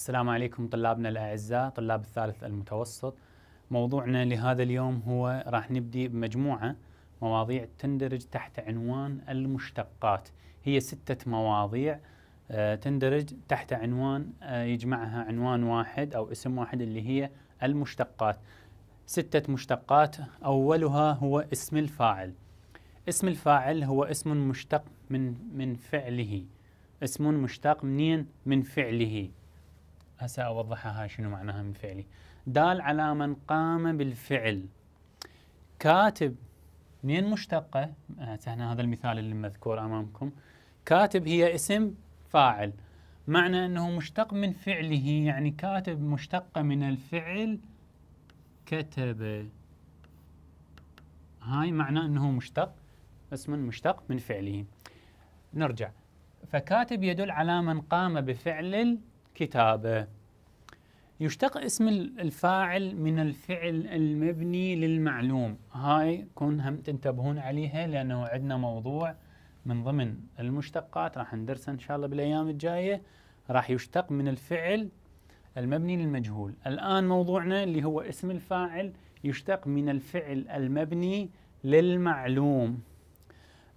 السلام عليكم طلابنا الأعزاء طلاب الثالث المتوسط موضوعنا لهذا اليوم هو راح نبدي بمجموعة مواضيع تندرج تحت عنوان المشتقات هي ستة مواضيع آه، تندرج تحت عنوان آه، يجمعها عنوان واحد أو اسم واحد اللي هي المشتقات ستة مشتقات أولها هو اسم الفاعل اسم الفاعل هو اسم مشتق من من فعله اسم مشتق منين من فعله هسه اوضحها هاي شنو معناها من فعلي دال على من قام بالفعل كاتب منين مشتقه آه، هنا هذا المثال اللي مذكور امامكم كاتب هي اسم فاعل معنى انه مشتق من فعله يعني كاتب مشتقه من الفعل كتب هاي معنى انه مشتق اسم مشتق من فعله نرجع فكاتب يدل على من قام بفعل الكتابه يشتق اسم الفاعل من الفعل المبني للمعلوم هاي كون هم تنتبهون عليها لأنه عندنا موضوع من ضمن المشتقات راح ندرسه إن شاء الله بالأيام الجاية راح يشتق من الفعل المبني للمجهول الآن موضوعنا اللي هو اسم الفاعل يشتق من الفعل المبني للمعلوم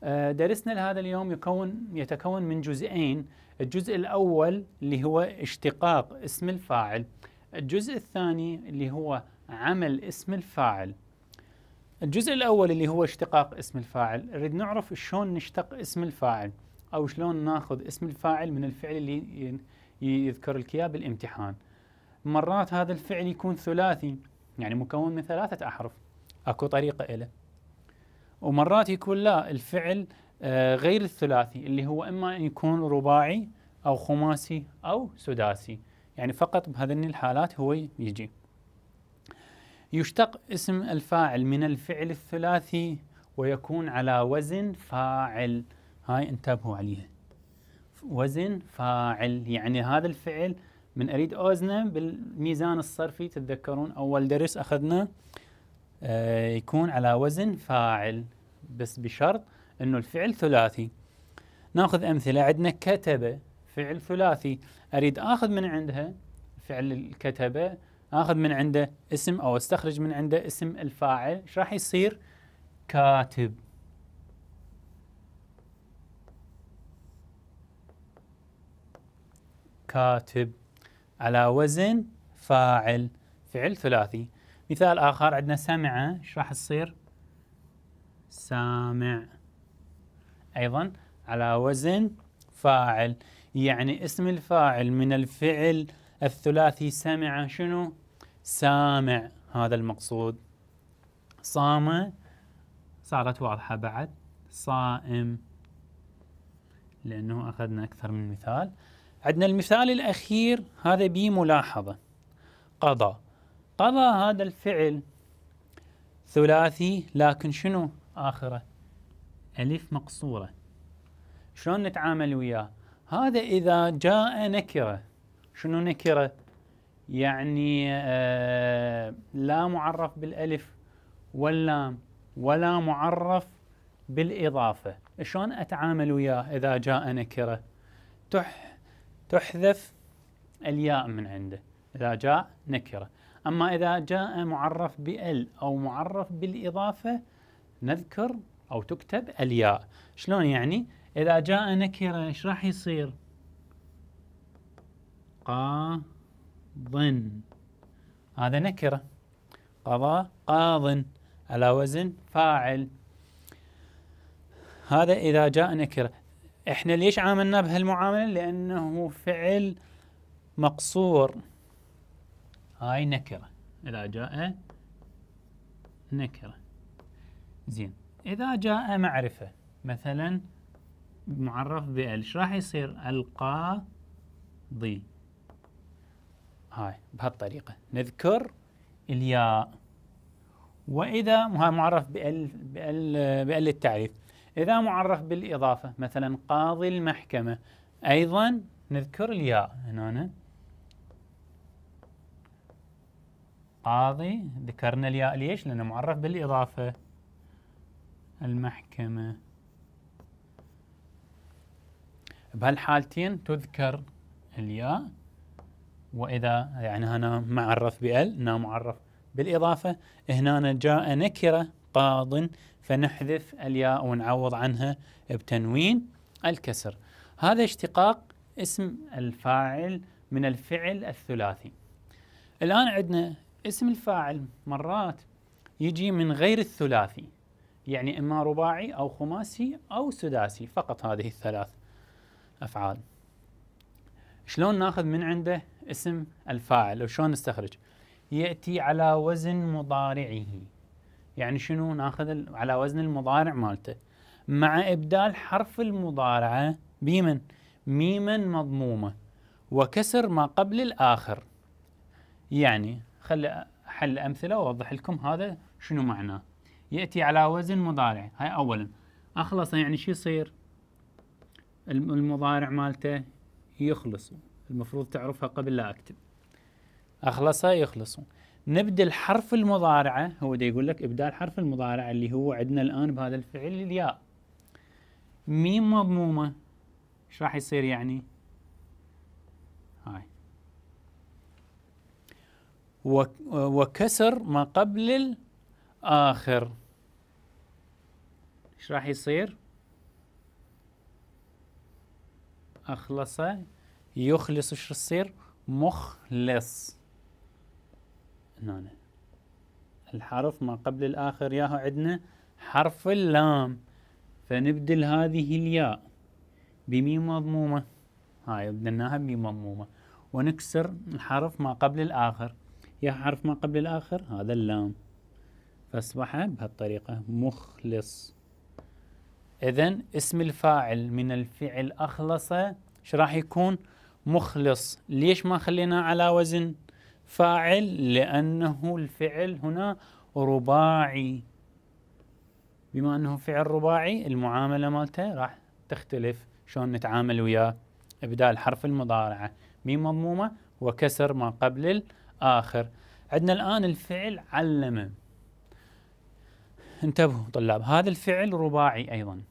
آه، درسنا لهذا اليوم يكون يتكون من جزئين الجزء الأول اللي هو اشتقاق اسم الفاعل الجزء الثاني اللي هو عمل اسم الفاعل الجزء الأول اللي هو اشتقاق اسم الفاعل نريد نعرف شلون نشتق اسم الفاعل أو شلون ناخذ اسم الفاعل من الفعل اللي يذكر لك إياه بالامتحان مرات هذا الفعل يكون ثلاثي يعني مكون من ثلاثة أحرف أكو طريقة إله ومرات يكون لا الفعل آه، غير الثلاثي اللي هو إما أن يكون رباعي أو خماسي أو سداسي يعني فقط بهذه الحالات هو يجي يشتق اسم الفاعل من الفعل الثلاثي ويكون على وزن فاعل هاي انتبهوا عليها وزن فاعل يعني هذا الفعل من اريد اوزنه بالميزان الصرفي تتذكرون اول درس اخذنا آه، يكون على وزن فاعل بس بشرط انه الفعل ثلاثي ناخذ امثله عندنا كتب فعل ثلاثي اريد اخذ من عندها فعل الكتبه اخذ من عنده اسم او استخرج من عنده اسم الفاعل ايش راح يصير كاتب كاتب على وزن فاعل فعل ثلاثي مثال اخر عندنا سمع ايش راح تصير سامع ايضا على وزن فاعل يعني اسم الفاعل من الفعل الثلاثي سمع شنو سامع هذا المقصود صام صارت واضحة بعد صائم لأنه أخذنا أكثر من مثال عندنا المثال الأخير هذا به ملاحظة قضى قضى هذا الفعل ثلاثي لكن شنو آخره ألف مقصورة شلون نتعامل وياه هذا إذا جاء نكرة شنو نكرة؟ يعني آه، لا معرف بالألف واللام ولا معرف بالإضافة شلون أتعامل وياه إذا جاء نكرة؟ تح تحذف الياء من عنده إذا جاء نكرة أما إذا جاء معرف بال أو معرف بالإضافة نذكر أو تكتب الياء شلون يعني؟ إذا جاء نكرة إيش راح يصير؟ قا ظن هذا نكرة قضاء قاض على وزن فاعل هذا إذا جاء نكرة إحنا ليش عاملنا بهالمعاملة؟ لأنه فعل مقصور هاي نكرة إذا جاء نكرة زين إذا جاء معرفة مثلا معرف ب ال ايش راح يصير القاضي هاي بهالطريقة نذكر الياء وإذا هاي معرف بال بال بال التعريف إذا معرف بالإضافة مثلا قاضي المحكمة أيضا نذكر الياء هنا قاضي ذكرنا الياء ليش؟ لأنه معرف بالإضافة المحكمة بهالحالتين تذكر الياء واذا يعني هنا معرف بال هنا معرف بالاضافه هنا جاء نكره قاض فنحذف الياء ونعوض عنها بتنوين الكسر هذا اشتقاق اسم الفاعل من الفعل الثلاثي الآن عندنا اسم الفاعل مرات يجي من غير الثلاثي يعني إما رباعي أو خماسي أو سداسي فقط هذه الثلاث أفعال شلون ناخذ من عنده اسم الفاعل وشلون نستخرج يأتي على وزن مضارعه يعني شنو ناخذ على وزن المضارع مالته مع إبدال حرف المضارعة بمن ميما مضمومة وكسر ما قبل الآخر يعني خلي حل أمثلة وأوضح لكم هذا شنو معناه يأتي على وزن مضارع هاي أولا أخلص يعني شو يصير المضارع مالته يخلص المفروض تعرفها قبل لا اكتب اخلصها يخلص نبدل حرف المضارعه هو دا يقول لك ابدال حرف المضارعه اللي هو عندنا الان بهذا الفعل الياء ميم مضمومه ايش راح يصير يعني هاي وكسر ما قبل الآخر ايش راح يصير أخلص يخلص شو يصير مخلص هنا الحرف ما قبل الآخر ياهو عندنا حرف اللام فنبدل هذه الياء بميم مضمومة هاي بدلناها بميم مضمومة ونكسر الحرف ما قبل الآخر يا حرف ما قبل الآخر هذا اللام فأصبح بهالطريقة مخلص إذا اسم الفاعل من الفعل أخلص شو راح يكون؟ مخلص ليش ما خلينا على وزن فاعل لأنه الفعل هنا رباعي بما أنه فعل رباعي المعاملة مالته راح تختلف شلون نتعامل وياه إبدال حرف المضارعة مضمومة وكسر ما قبل الآخر عندنا الآن الفعل علم انتبهوا طلاب هذا الفعل رباعي أيضاً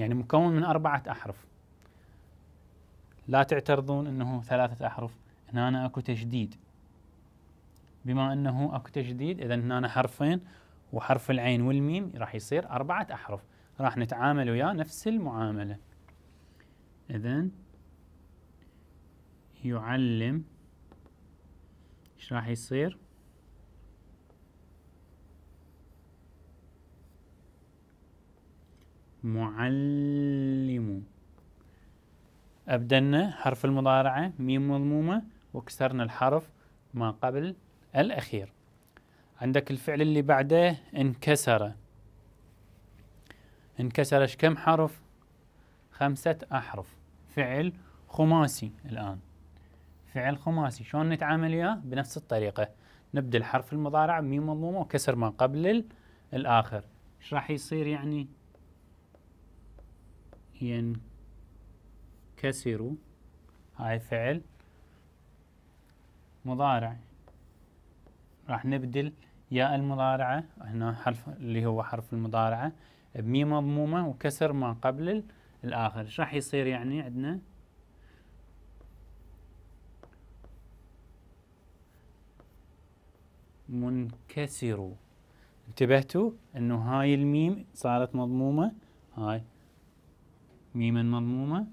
يعني مكون من أربعة أحرف لا تعترضون أنه ثلاثة أحرف هنا أنا أكو تشديد بما أنه أكو تشديد إذا هنا أنا حرفين وحرف العين والميم راح يصير أربعة أحرف راح نتعامل وياه نفس المعاملة إذا يعلم إيش راح يصير؟ معلم أبدلنا حرف المضارعة ميم مضمومة وكسرنا الحرف ما قبل الأخير عندك الفعل اللي بعده انكسر انكسر اش كم حرف خمسة أحرف فعل خماسي الآن فعل خماسي شلون نتعامل وياه بنفس الطريقة نبدل حرف المضارع ميم مضمومة وكسر ما قبل الآخر ايش راح يصير يعني ينكسر هاي فعل مضارع راح نبدل ياء المضارعة هنا حرف اللي هو حرف المضارعة بميم مضمومة وكسر ما قبل الآخر ايش راح يصير يعني عندنا منكسر انتبهتوا انه هاي الميم صارت مضمومة هاي ميما مضمومة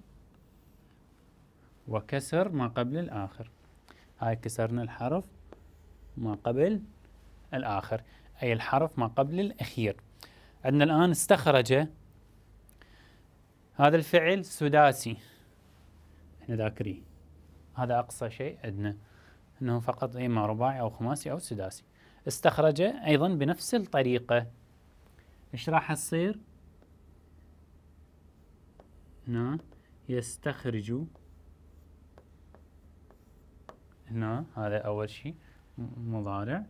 وكسر ما قبل الآخر هاي كسرنا الحرف ما قبل الآخر أي الحرف ما قبل الأخير عندنا الآن استخرج هذا الفعل سداسي احنا ذاكرين هذا أقصى شيء عندنا أنه فقط إما إيه رباعي أو خماسي أو سداسي استخرج أيضا بنفس الطريقة إيش راح تصير؟ هنا يستخرج هنا هذا أول شيء مضارع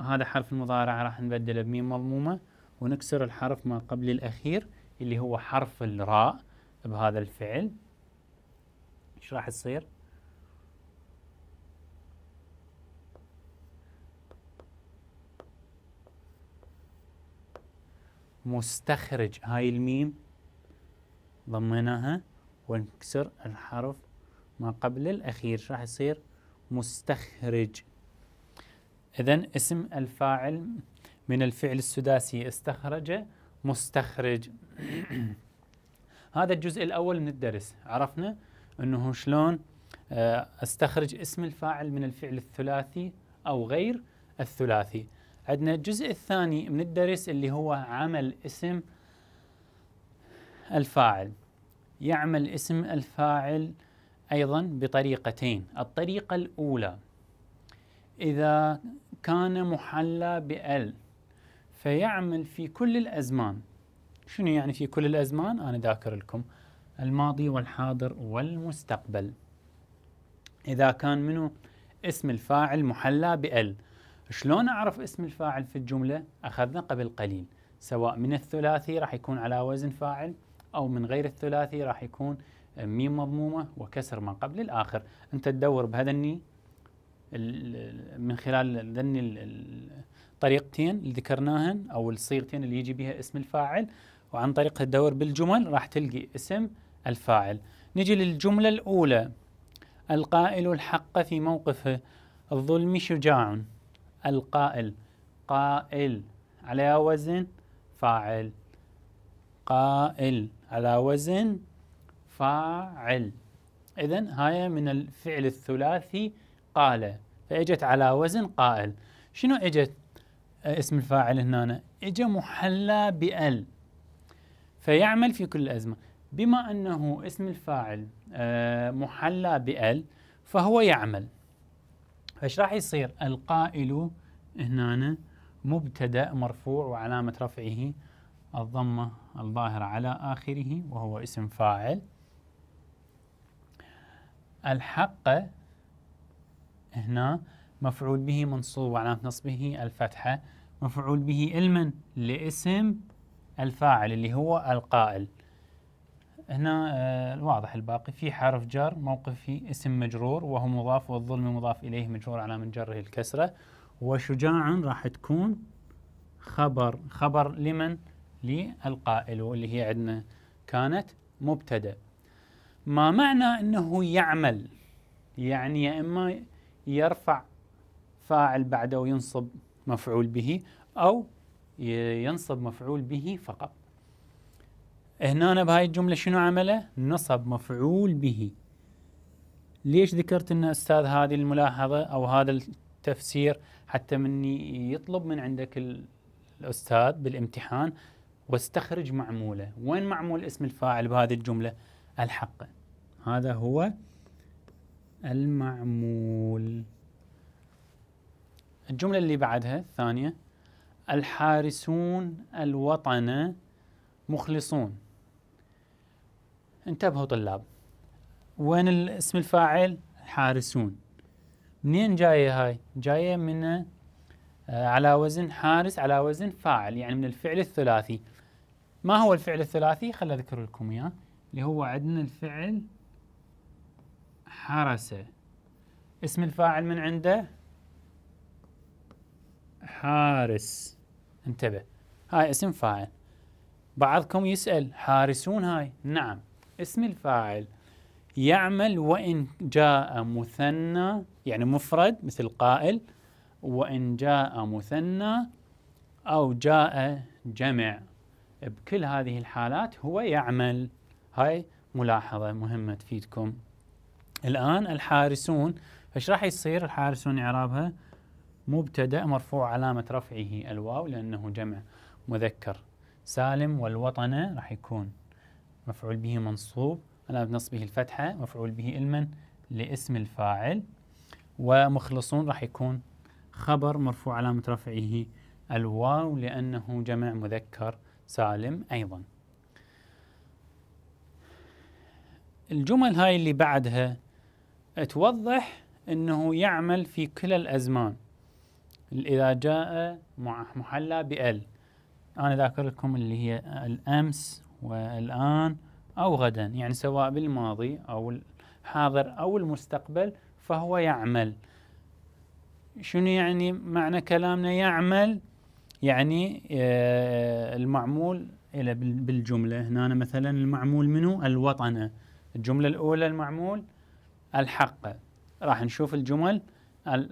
هذا حرف المضارع راح نبدله بميم مضمومة ونكسر الحرف ما قبل الأخير اللي هو حرف الراء بهذا الفعل ايش راح يصير؟ مستخرج هاي الميم ضميناها ونكسر الحرف ما قبل الأخير راح يصير مستخرج إذا اسم الفاعل من الفعل السداسي استخرج مستخرج هذا الجزء الأول من الدرس عرفنا أنه شلون آه، استخرج اسم الفاعل من الفعل الثلاثي أو غير الثلاثي عندنا الجزء الثاني من الدرس اللي هو عمل اسم الفاعل يعمل اسم الفاعل أيضا بطريقتين الطريقة الأولى إذا كان محلى بال فيعمل في كل الأزمان شنو يعني في كل الأزمان؟ أنا ذاكر لكم الماضي والحاضر والمستقبل إذا كان منو اسم الفاعل محلى بال شلون أعرف اسم الفاعل في الجملة؟ أخذنا قبل قليل سواء من الثلاثي راح يكون على وزن فاعل أو من غير الثلاثي راح يكون ميم مضمومة وكسر ما قبل الآخر أنت تدور بهذا الني من خلال ذني الطريقتين اللي ذكرناهن أو الصيغتين اللي يجي بها اسم الفاعل وعن طريقها تدور بالجمل راح تلقي اسم الفاعل نجي للجملة الأولى القائل الحق في موقفه الظلم شجاع القائل قائل على وزن فاعل قائل على وزن فاعل إذا هاي من الفعل الثلاثي قال فإجت على وزن قائل شنو إجت آه، اسم الفاعل هنا إجا محلى بأل فيعمل في كل الأزمة بما أنه اسم الفاعل آه، محلى بأل فهو يعمل فش راح يصير القائل هنا مبتدأ مرفوع وعلامة رفعه الضمة الظاهرة على آخره وهو اسم فاعل الحق هنا مفعول به منصوب وعلامة نصبه الفتحة مفعول به علما لاسم الفاعل اللي هو القائل هنا آه، الواضح الباقي في حرف جر موقفي اسم مجرور وهو مضاف والظلم مضاف إليه مجرور على من جره الكسرة وشجاع راح تكون خبر خبر لمن للقائل واللي هي عندنا كانت مبتدا ما معنى انه يعمل يعني يا اما يرفع فاعل بعده وينصب مفعول به او ينصب مفعول به فقط هنا بهاي الجمله شنو عمله نصب مفعول به ليش ذكرت ان استاذ هذه الملاحظه او هذا التفسير حتى مني يطلب من عندك الاستاذ بالامتحان واستخرج معموله وين معمول اسم الفاعل بهذه الجملة الحق هذا هو المعمول الجملة اللي بعدها الثانية الحارسون الوطن مخلصون انتبهوا طلاب وين الاسم الفاعل الحارسون. منين جاية هاي جاية من آه، على وزن حارس على وزن فاعل يعني من الفعل الثلاثي ما هو الفعل الثلاثي خل اذكر لكم اياه اللي هو عندنا الفعل حرس اسم الفاعل من عنده حارس انتبه هاي اسم فاعل بعضكم يسأل حارسون هاي نعم اسم الفاعل يعمل وإن جاء مثنى يعني مفرد مثل قائل وإن جاء مثنى أو جاء جمع بكل هذه الحالات هو يعمل هاي ملاحظة مهمة تفيدكم الآن الحارسون ايش راح يصير الحارسون إعرابها مبتدأ مرفوع علامة رفعه الواو لأنه جمع مذكر سالم والوطنة راح يكون مفعول به منصوب علامة نصبه الفتحة مفعول به المن لاسم الفاعل ومخلصون راح يكون خبر مرفوع علامة رفعه الواو لأنه جمع مذكر سالم أيضا الجمل هاي اللي بعدها توضح أنه يعمل في كلا الأزمان إذا جاء محلى بأل أنا ذاكر لكم اللي هي الأمس والآن أو غدا يعني سواء بالماضي أو الحاضر أو المستقبل فهو يعمل شنو يعني معنى كلامنا يعمل يعني آه، المعمول إلى بالجملة هنا مثلا المعمول منه الوطنة الجملة الأولى المعمول الحقة راح نشوف الجمل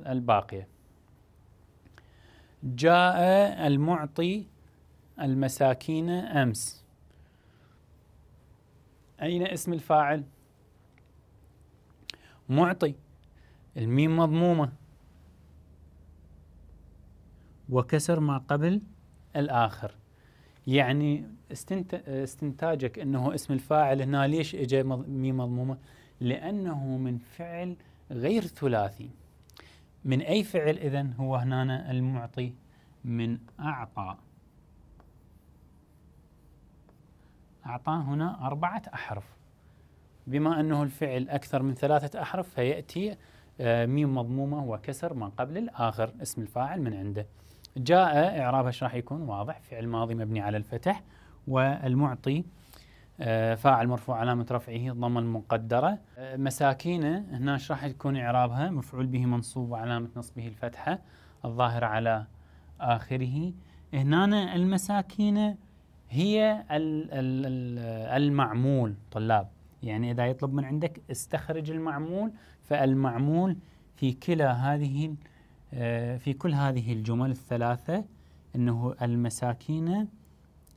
الباقية جاء المعطي المساكين أمس أين اسم الفاعل؟ معطي الميم مضمومة وكسر ما قبل الآخر يعني استنتاجك أنه اسم الفاعل هنا ليش إجا ميم مضمومة لأنه من فعل غير ثلاثي من أي فعل إذن هو هنا المعطي من أعطى أعطى هنا أربعة أحرف بما أنه الفعل أكثر من ثلاثة أحرف فيأتي آه، ميم مضمومة وكسر ما قبل الآخر اسم الفاعل من عنده جاء إعرابها ايش راح يكون واضح فعل ماضي مبني على الفتح والمعطي آه، فاعل مرفوع علامة رفعه ضمن مقدرة آه، مساكينة هنا ايش راح يكون إعرابها مفعول به منصوب وعلامة نصبه الفتحة الظاهرة على آخره هنا المساكينة هي المعمول طلاب يعني إذا يطلب من عندك استخرج المعمول فالمعمول في كلا هذه آه، في كل هذه الجمل الثلاثة أنه المساكين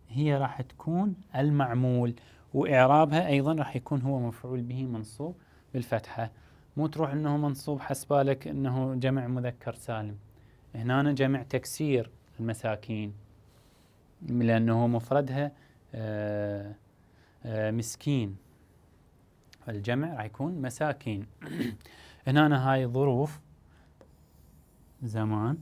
هي راح تكون المعمول وإعرابها أيضا راح يكون هو مفعول به منصوب بالفتحة مو تروح أنه منصوب حسبالك أنه جمع مذكر سالم هنا جمع تكسير المساكين لأنه مفردها آه، آه، مسكين الجمع راح يكون مساكين هنا هاي ظروف زمان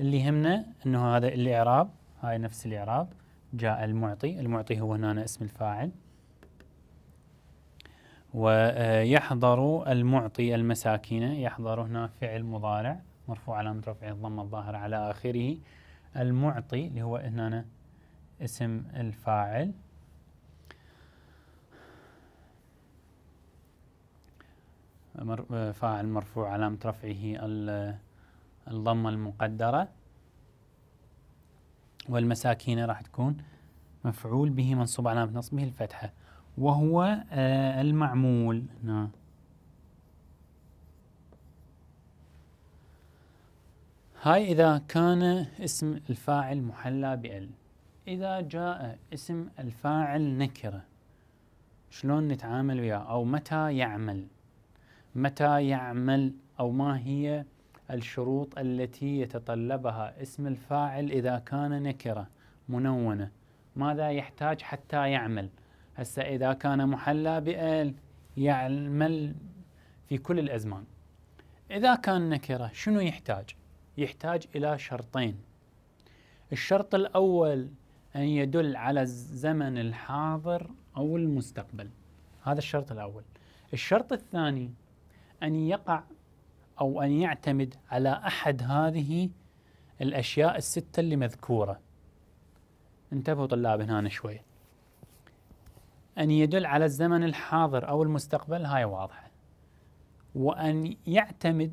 اللي يهمنا انه هذا الاعراب هاي نفس الاعراب جاء المعطي المعطي هو هنا اسم الفاعل ويحضر المعطي المساكين يحضر هنا فعل مضارع مرفوع علامة رفعه الضمة الظاهرة على آخره المعطي اللي هو هنا اسم الفاعل فاعل مرفوع علامة رفعه الضمة المقدرة والمساكين راح تكون مفعول به منصوب علامة نصبه الفتحة وهو آه المعمول هنا نعم. هاي إذا كان اسم الفاعل محلى بال إذا جاء اسم الفاعل نكرة شلون نتعامل وياه أو متى يعمل متى يعمل أو ما هي الشروط التي يتطلبها اسم الفاعل إذا كان نكرة منونة ماذا يحتاج حتى يعمل هسه إذا كان محلى بال يعمل في كل الأزمان إذا كان نكرة شنو يحتاج يحتاج إلى شرطين الشرط الأول أن يدل على الزمن الحاضر أو المستقبل هذا الشرط الأول الشرط الثاني أن يقع أو أن يعتمد على أحد هذه الأشياء الستة اللي مذكورة انتبهوا طلاب هنا شوي أن يدل على الزمن الحاضر أو المستقبل هاي واضحة وأن يعتمد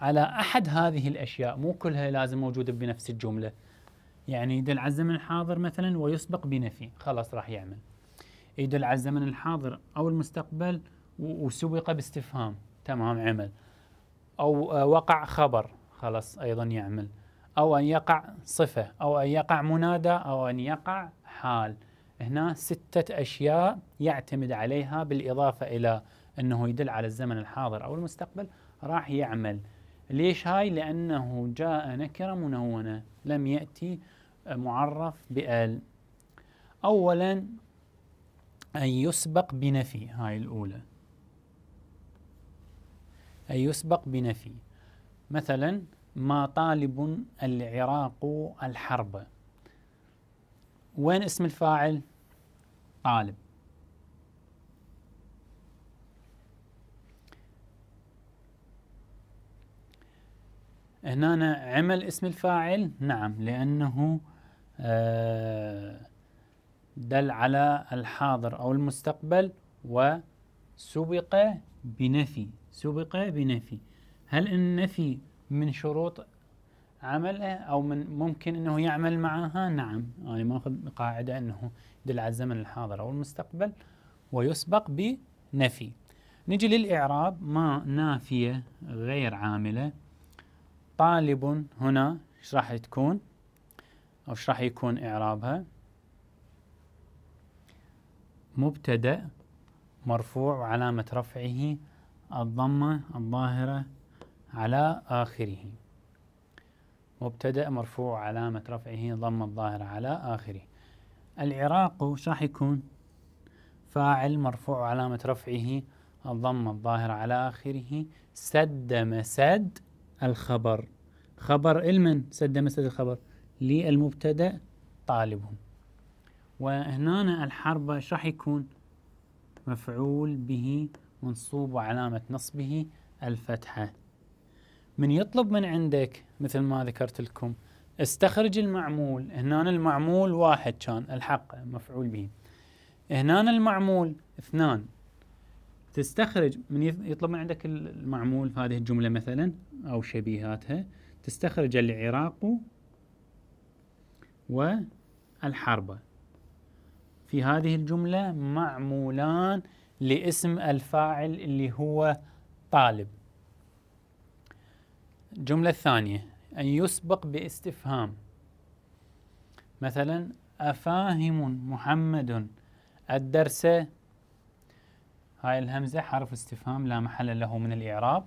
على أحد هذه الأشياء مو كلها لازم موجودة بنفس الجملة يعني يدل على الزمن الحاضر مثلا ويسبق بنفي خلاص راح يعمل يدل على الزمن الحاضر أو المستقبل وسبق باستفهام تمام عمل أو آه، وقع خبر خلاص أيضا يعمل أو أن يقع صفة أو أن يقع منادى أو أن يقع حال هنا ستة أشياء يعتمد عليها بالإضافة إلى أنه يدل على الزمن الحاضر أو المستقبل راح يعمل ليش هاي لأنه جاء نكرة منونة لم يأتي آه، معرف بأل أولا أن يسبق بنفي هاي الأولى أي يسبق بنفي مثلا ما طالب العراق الحرب وين اسم الفاعل طالب هنا عمل اسم الفاعل نعم لأنه آه، دل على الحاضر أو المستقبل وسبق بنفي سبق بنفي هل النفي من شروط عمله أو من ممكن أنه يعمل معها نعم أنا يعني ماخذ قاعدة أنه يدل على الزمن الحاضر أو المستقبل ويسبق بنفي نجي للإعراب ما نافية غير عاملة طالب هنا ايش راح تكون أو ايش راح يكون إعرابها مبتدأ مرفوع وعلامة رفعه الضمة الظاهرة على آخره مبتدأ مرفوع علامة رفعه ضمة الظاهرة على آخره العراق شح يكون فاعل مرفوع علامة رفعه الضمة الظاهرة على آخره سد مسد الخبر خبر المن سد مسد الخبر للمبتدأ طالب وهنا الحرب شح يكون مفعول به منصوب وعلامة نصبه الفتحة من يطلب من عندك مثل ما ذكرت لكم استخرج المعمول هنا المعمول واحد كان الحق مفعول به هنا المعمول اثنان تستخرج من يطلب من عندك المعمول في هذه الجملة مثلا أو شبيهاتها تستخرج العراق والحربة في هذه الجملة معمولان لاسم الفاعل اللي هو طالب الجملة الثانية أن يسبق باستفهام مثلا أفاهم محمد الدرس هاي الهمزة حرف استفهام لا محل له من الإعراب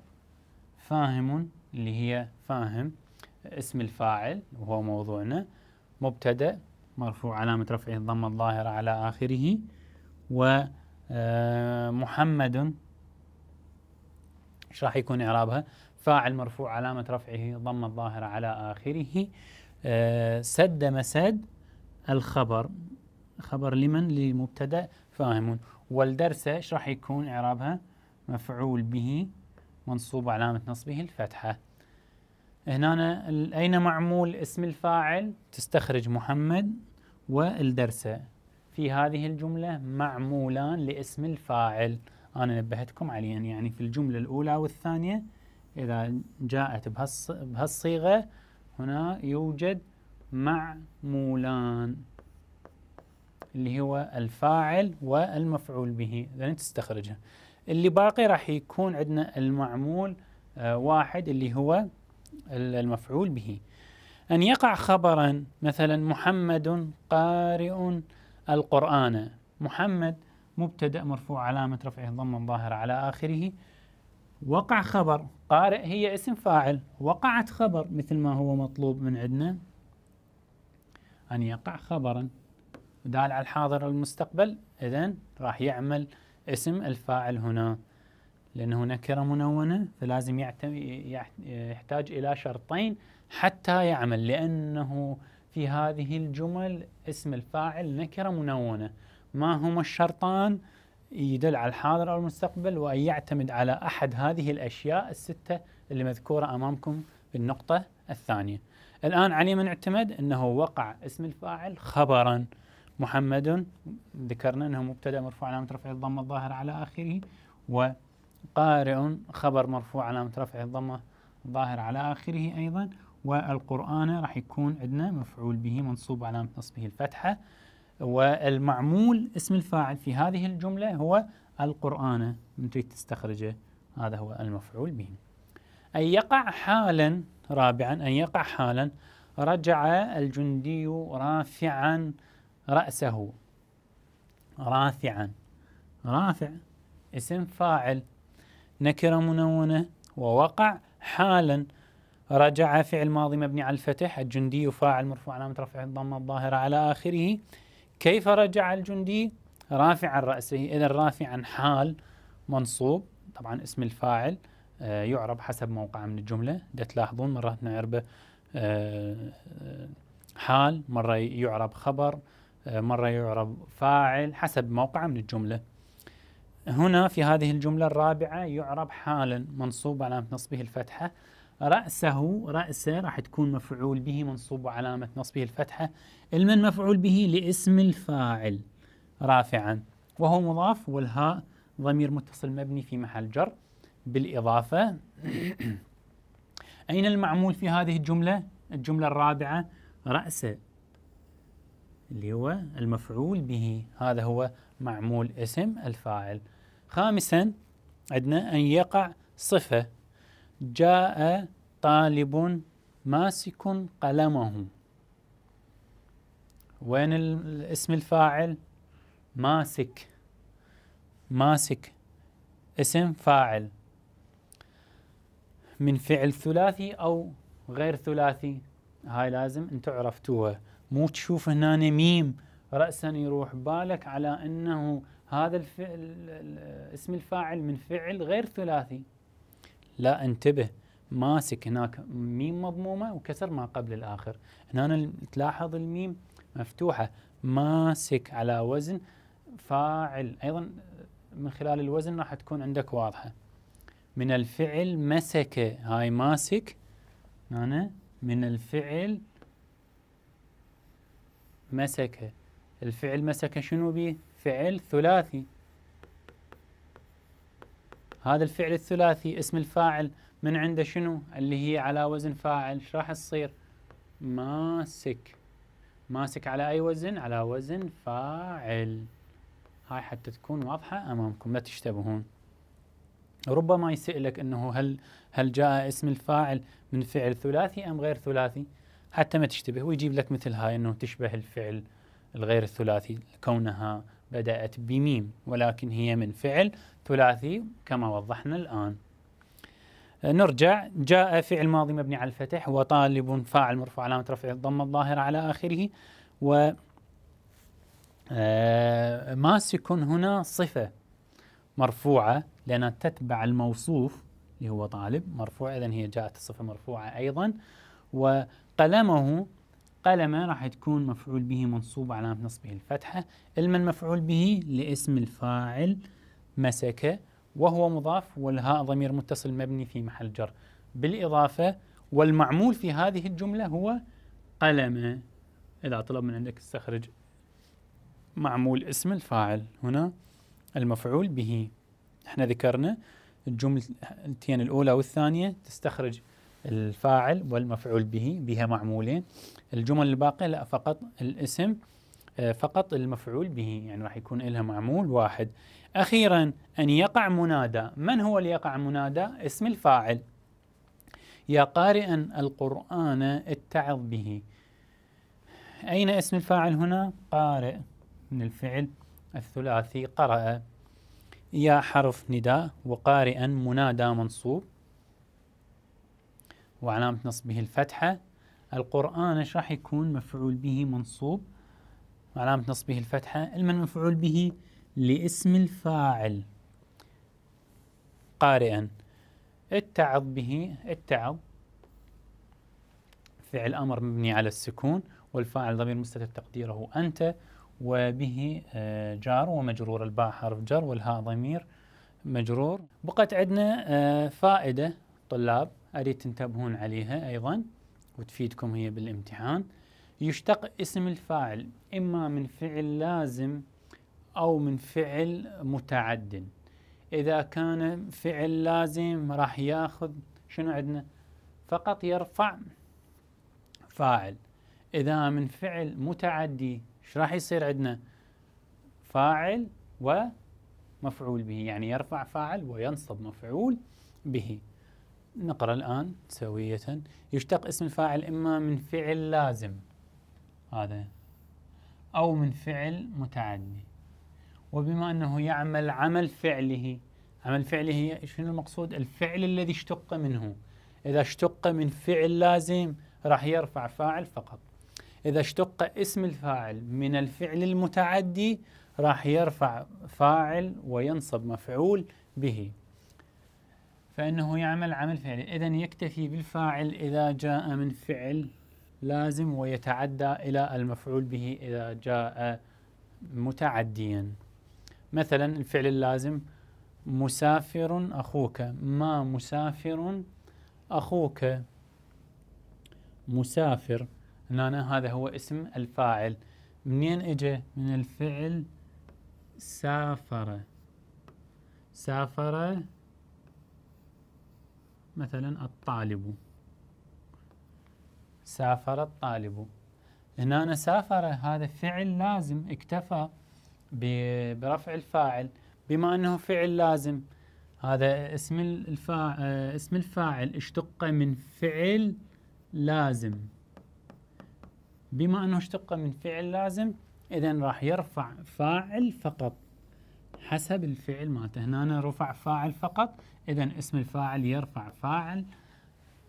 فاهم اللي هي فاهم اسم الفاعل وهو موضوعنا مبتدأ مرفوع علامة رفعه الضمة الظاهرة على آخره و آه، محمد ايش راح يكون اعرابها؟ فاعل مرفوع علامة رفعه ضم الظاهرة على آخره آه، سد مسد الخبر خبر لمن لمبتدأ فاهمون والدرسة ايش راح يكون إعرابها مفعول به منصوب علامة نصبه الفتحة هنا أين معمول اسم الفاعل تستخرج محمد والدرسة في هذه الجملة معمولان لاسم الفاعل أنا نبهتكم عليا يعني في الجملة الأولى والثانية إذا جاءت بهالصيغة هنا يوجد معمولان اللي هو الفاعل والمفعول به إذا تستخرجها اللي باقي راح يكون عندنا المعمول آه، واحد اللي هو المفعول به أن يقع خبرا مثلا محمد قارئ القرآن محمد مبتدأ مرفوع علامة رفعه ضم ظاهرة على آخره وقع خبر قارئ هي اسم فاعل وقعت خبر مثل ما هو مطلوب من عندنا أن يقع خبرا دال على الحاضر المستقبل إذا راح يعمل اسم الفاعل هنا لأنه نكرة منونة فلازم يحتاج إلى شرطين حتى يعمل لأنه في هذه الجمل اسم الفاعل نكرة منونة ما هما الشرطان يدل على الحاضر أو المستقبل وأن يعتمد على أحد هذه الأشياء الستة اللي مذكورة أمامكم في النقطة الثانية الآن علي من اعتمد أنه وقع اسم الفاعل خبرا محمد ذكرنا أنه مبتدأ مرفوع علامة رفع الضمة الظاهر على آخره وقارئ خبر مرفوع علامة رفع الضمة الظاهر على آخره أيضا والقرآن راح يكون عندنا مفعول به منصوب علامة نصبه الفتحة والمعمول اسم الفاعل في هذه الجملة هو القرآن من تريد تستخرجه هذا هو المفعول به أن يقع حالا رابعا أن يقع حالا رجع الجندي رافعا رأسه رافعا رافع اسم فاعل نكرة منونة ووقع حالا رجع فعل ماضي مبني على الفتح الجندي فاعل مرفوع علامة رفع الضمة الظاهرة على آخره كيف رجع الجندي رافعا رأسه إذا رافعا حال منصوب طبعا اسم الفاعل آه، يعرب حسب موقعه من الجملة ده تلاحظون مرات نعربه آه، آه، حال مرة يعرب خبر مرة يعرب فاعل حسب موقعه من الجملة هنا في هذه الجملة الرابعة يعرب حالا منصوب علامة نصبه الفتحة رأسه رأسه راح تكون مفعول به منصوب وعلامة نصبه الفتحة المن مفعول به لاسم الفاعل رافعا وهو مضاف والهاء ضمير متصل مبني في محل جر بالإضافة أين المعمول في هذه الجملة؟ الجملة الرابعة رأسه اللي هو المفعول به هذا هو معمول اسم الفاعل خامسا عندنا أن يقع صفة جاء طالب ماسك قلمه وين اسم الفاعل ماسك ماسك اسم فاعل من فعل ثلاثي او غير ثلاثي هاي لازم انتم عرفتوها مو تشوف هنا ميم راسا يروح بالك على انه هذا الفعل اسم الفاعل من فعل غير ثلاثي لا انتبه ماسك هناك ميم مضمومه وكسر ما قبل الاخر هنا تلاحظ الميم مفتوحه ماسك على وزن فاعل ايضا من خلال الوزن راح تكون عندك واضحه من الفعل مسك هاي ماسك هنا من الفعل مسك الفعل مسك شنو به فعل ثلاثي هذا الفعل الثلاثي اسم الفاعل من عنده شنو اللي هي على وزن فاعل ايش راح تصير ماسك ماسك على اي وزن على وزن فاعل هاي حتى تكون واضحة امامكم لا تشتبهون ربما يسألك انه هل هل جاء اسم الفاعل من فعل ثلاثي ام غير ثلاثي حتى ما تشتبه ويجيب لك مثل هاي انه تشبه الفعل الغير الثلاثي كونها بدأت بميم ولكن هي من فعل ثلاثي كما وضحنا الآن آه، نرجع جاء فعل ماضي مبني على الفتح وطالب فاعل مرفوع علامة رفع الضمة الظاهرة على آخره و آه، ماسك هنا صفة مرفوعة لأنها تتبع الموصوف اللي هو طالب مرفوع إذا هي جاءت الصفة مرفوعة أيضا وقلمه قلمة راح تكون مفعول به منصوب علامة نصبه الفتحة المن مفعول به لاسم الفاعل مسك وهو مضاف والهاء ضمير متصل مبني في محل جر بالإضافة والمعمول في هذه الجملة هو قلمة إذا طلب من عندك استخرج معمول اسم الفاعل هنا المفعول به احنا ذكرنا الجملتين الأولى والثانية تستخرج الفاعل والمفعول به بها معمولين الجمل الباقية لا فقط الاسم آه، فقط المفعول به يعني راح يكون لها معمول واحد أخيرا أن يقع منادى من هو اللي يقع منادى اسم الفاعل يا قارئا القرآن اتعظ به أين اسم الفاعل هنا قارئ من الفعل الثلاثي قرأ يا حرف نداء وقارئا منادى منصوب وعلامة نصبه الفتحة القرآن ايش راح يكون مفعول به منصوب وعلامة نصبه الفتحة المن مفعول به لاسم الفاعل قارئا اتعظ به اتعظ فعل أمر مبني على السكون والفاعل ضمير مستتر تقديره أنت وبه آه، جار ومجرور الباء حرف جر والهاء ضمير مجرور بقت عندنا آه، فائدة طلاب اريد تنتبهون عليها ايضا وتفيدكم هي بالامتحان يشتق اسم الفاعل اما من فعل لازم او من فعل متعد اذا كان فعل لازم راح ياخذ شنو عندنا فقط يرفع فاعل اذا من فعل متعدي ايش راح يصير عندنا فاعل ومفعول به يعني يرفع فاعل وينصب مفعول به نقرأ الآن سوية يشتق اسم الفاعل إما من فعل لازم هذا أو من فعل متعدي وبما أنه يعمل عمل فعله عمل فعله شنو المقصود الفعل الذي اشتق منه إذا اشتق من فعل لازم راح يرفع فاعل فقط إذا اشتق اسم الفاعل من الفعل المتعدي راح يرفع فاعل وينصب مفعول به فإنه يعمل عمل فعلي إذا يكتفي بالفاعل إذا جاء من فعل لازم ويتعدى إلى المفعول به إذا جاء متعديا مثلا الفعل اللازم مسافر أخوك ما مسافر أخوك مسافر هنا هذا هو اسم الفاعل منين اجى من الفعل سافر سافر مثلا الطالب سافر الطالب هنا أنا سافر هذا فعل لازم اكتفى برفع الفاعل بما أنه فعل لازم هذا اسم الفاعل اسم الفاعل اشتق من فعل لازم بما أنه اشتق من فعل لازم إذا راح يرفع فاعل فقط حسب الفعل مالته هنا رفع فاعل فقط اذا اسم الفاعل يرفع فاعل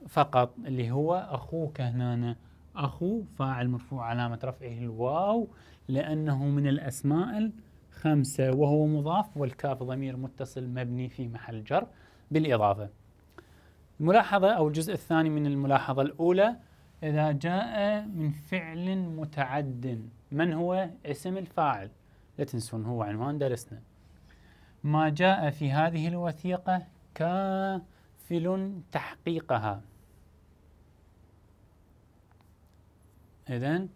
فقط اللي هو اخوك هنا اخو فاعل مرفوع علامه رفعه الواو لانه من الاسماء الخمسه وهو مضاف والكاف ضمير متصل مبني في محل جر بالاضافه الملاحظه او الجزء الثاني من الملاحظه الاولى اذا جاء من فعل متعد من هو اسم الفاعل لا تنسون هو عنوان درسنا ما جاء في هذه الوثيقة كافل تحقيقها إذن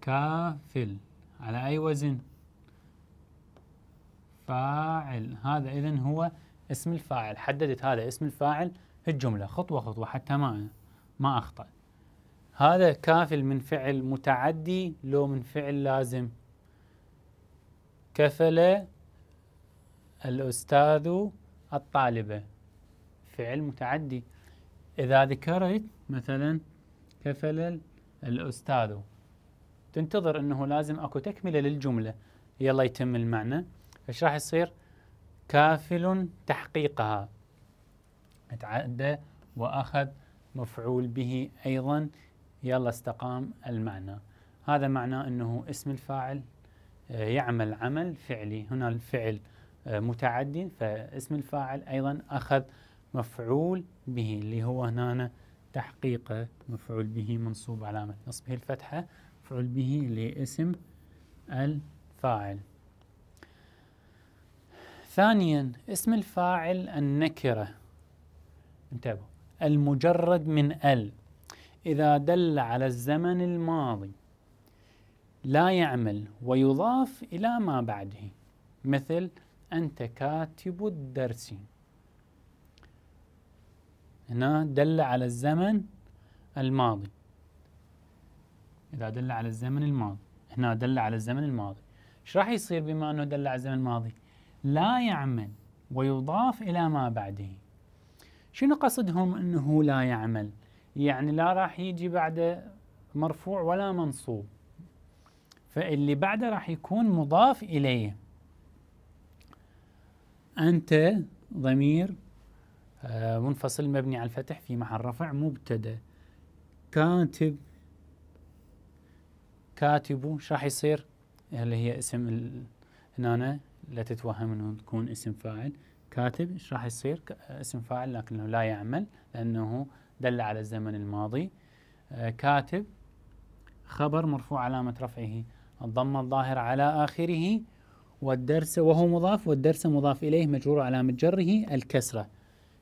كافل على أي وزن فاعل هذا إذن هو اسم الفاعل حددت هذا اسم الفاعل في الجملة خطوة خطوة حتى ما ما أخطأ هذا كافل من فعل متعدي لو من فعل لازم كفل الأستاذ الطالبة فعل متعدي إذا ذكرت مثلا كفل الأستاذ تنتظر أنه لازم أكو تكملة للجملة يلا يتم المعنى ايش راح يصير كافل تحقيقها اتعدى وأخذ مفعول به أيضا يلا استقام المعنى هذا معناه أنه اسم الفاعل آه، يعمل عمل فعلي هنا الفعل آه، متعد فاسم الفاعل أيضا أخذ مفعول به اللي هو هنا تحقيقه مفعول به منصوب علامة نصبه الفتحة مفعول به لاسم الفاعل ثانيا اسم الفاعل النكرة انتبهوا المجرد من ال إذا دل على الزمن الماضي لا يعمل ويضاف إلى ما بعده مثل أنت كاتب الدرس هنا دل على الزمن الماضي إذا دل على الزمن الماضي هنا دل على الزمن الماضي ايش راح يصير بما أنه دل على الزمن الماضي لا يعمل ويضاف إلى ما بعده شنو قصدهم أنه لا يعمل يعني لا راح يجي بعده مرفوع ولا منصوب فاللي بعده راح يكون مضاف إليه أنت ضمير آه، منفصل مبني على الفتح في محل رفع مبتدا كاتب كاتب شو راح يصير؟ اللي هي اسم ال... هنا لا تتوهم انه تكون اسم فاعل كاتب ايش راح يصير؟ اسم فاعل لكنه لا يعمل لانه دل على الزمن الماضي آه، كاتب خبر مرفوع علامة رفعه الضمة الظاهرة على آخره والدرس وهو مضاف والدرس مضاف إليه مجرور علامة جره الكسرة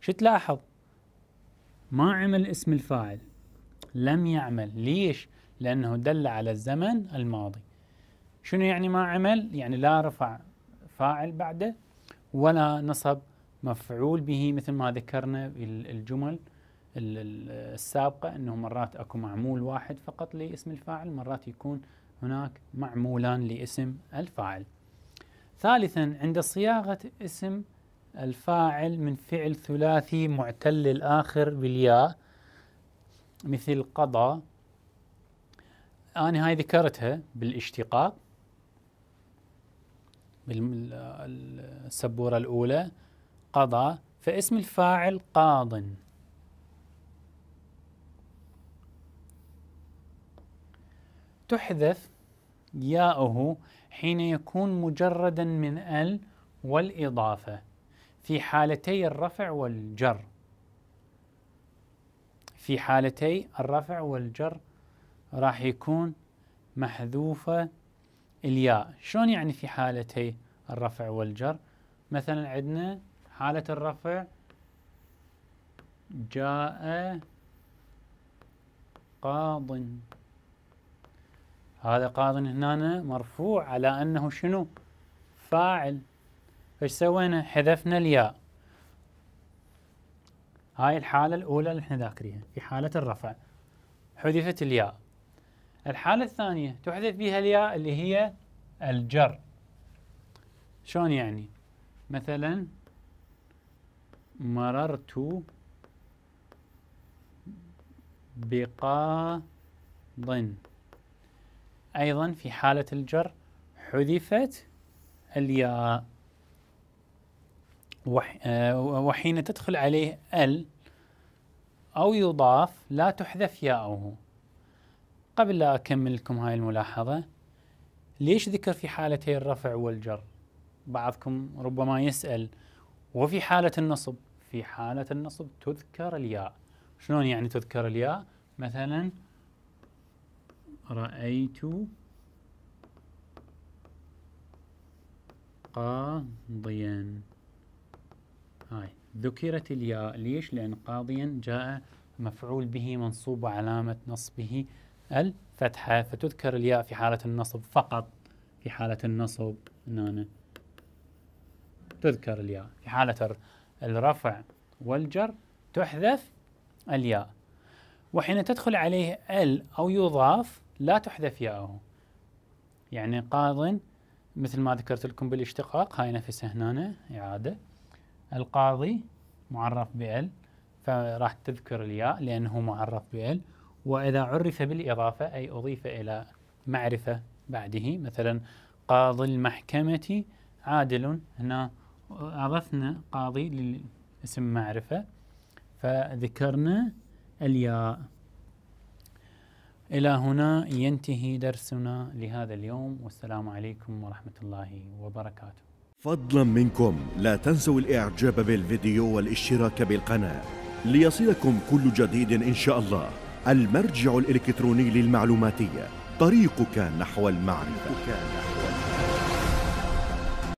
شو تلاحظ ما عمل اسم الفاعل لم يعمل ليش لأنه دل على الزمن الماضي شنو يعني ما عمل يعني لا رفع فاعل بعده ولا نصب مفعول به مثل ما ذكرنا الجمل السابقة أنه مرات أكو معمول واحد فقط لاسم الفاعل مرات يكون هناك معمولان لاسم الفاعل ثالثا عند صياغة اسم الفاعل من فعل ثلاثي معتل الآخر بالياء مثل قضى أنا هاي ذكرتها بالاشتقاق بالسبورة الأولى قضى فاسم الفاعل قاض تحذف ياؤه حين يكون مجردا من ال والاضافه في حالتي الرفع والجر في حالتي الرفع والجر راح يكون محذوفه الياء شلون يعني في حالتي الرفع والجر مثلا عندنا حاله الرفع جاء قاضٍ هذا قاض هنا مرفوع على أنه شنو فاعل ايش سوينا حذفنا الياء هاي الحالة الأولى اللي احنا ذاكريها في حالة الرفع حذفت الياء الحالة الثانية تحذف بها الياء اللي هي الجر شلون يعني مثلا مررت بقاضٍ أيضا في حالة الجر حذفت الياء آه، وحين تدخل عليه ال أو يضاف لا تحذف ياؤه قبل لا أكمل لكم هاي الملاحظة ليش ذكر في حالتي الرفع والجر بعضكم ربما يسأل وفي حالة النصب في حالة النصب تذكر الياء شلون يعني تذكر الياء مثلا رأيت قاضيا هاي ذكرت الياء ليش لأن قاضيا جاء مفعول به منصوب وعلامة نصبه الفتحة فتذكر الياء في حالة النصب فقط في حالة النصب هنا تذكر الياء في حالة الرفع والجر تحذف الياء وحين تدخل عليه ال أو يضاف لا تحذف ياؤه يعني قاض مثل ما ذكرت لكم بالاشتقاق هاي نفسها هنا إعادة القاضي معرف بال فراح تذكر الياء لأنه معرف بال وإذا عرف بالإضافة أي أضيف إلى معرفة بعده مثلا قاضي المحكمة عادل هنا أضفنا قاضي لاسم معرفة فذكرنا الياء إلى هنا ينتهي درسنا لهذا اليوم والسلام عليكم ورحمة الله وبركاته فضلا منكم لا تنسوا الإعجاب بالفيديو والاشتراك بالقناة ليصلكم كل جديد إن شاء الله المرجع الإلكتروني للمعلوماتية طريقك نحو المعرفة,